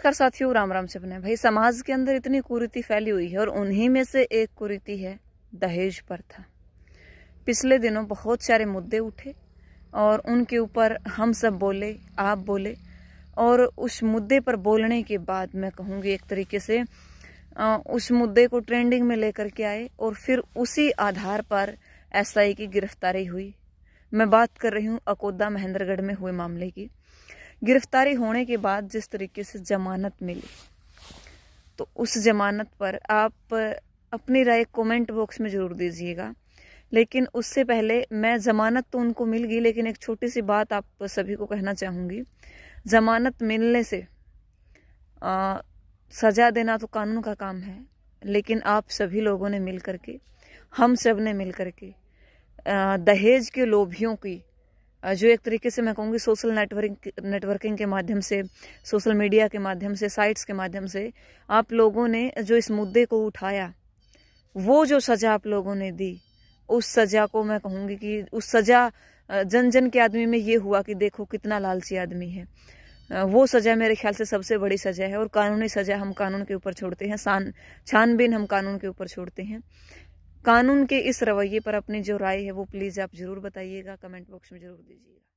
नमस्कार साथियों राम राम से बने भाई समाज के अंदर इतनी कुरीति फैली हुई है और उन्हीं में से एक कुरीति है दहेज पर था पिछले दिनों बहुत सारे मुद्दे उठे और उनके ऊपर हम सब बोले आप बोले और उस मुद्दे पर बोलने के बाद मैं कहूँगी एक तरीके से उस मुद्दे को ट्रेंडिंग में लेकर के आए और फिर उसी आधार पर एसआई की गिरफ्तारी हुई मैं बात कर रही हूँ अकोदा महेंद्रगढ़ में हुए मामले की गिरफ्तारी होने के बाद जिस तरीके से जमानत मिली तो उस जमानत पर आप अपनी राय कमेंट बॉक्स में ज़रूर दीजिएगा लेकिन उससे पहले मैं ज़मानत तो उनको मिल गई लेकिन एक छोटी सी बात आप सभी को कहना चाहूँगी ज़मानत मिलने से आ, सज़ा देना तो कानून का काम है लेकिन आप सभी लोगों ने मिल करके हम सब ने मिल करके दहेज के लोभियों की जो एक तरीके से मैं कहूँगी सोशल नेटवर्किंग नेटवर्किंग के माध्यम से सोशल मीडिया के माध्यम से साइट्स के माध्यम से आप लोगों ने जो इस मुद्दे को उठाया वो जो सज़ा आप लोगों ने दी उस सज़ा को मैं कहूँगी कि उस सज़ा जन जन के आदमी में ये हुआ कि देखो कितना लालची आदमी है वो सज़ा मेरे ख्याल से सबसे बड़ी सज़ा है और कानूनी सज़ा हम कानून के ऊपर छोड़ते हैं छानबीन हम कानून के ऊपर छोड़ते हैं कानून के इस रवैये पर अपनी जो राय है वो प्लीज़ आप ज़रूर बताइएगा कमेंट बॉक्स में ज़रूर दीजिएगा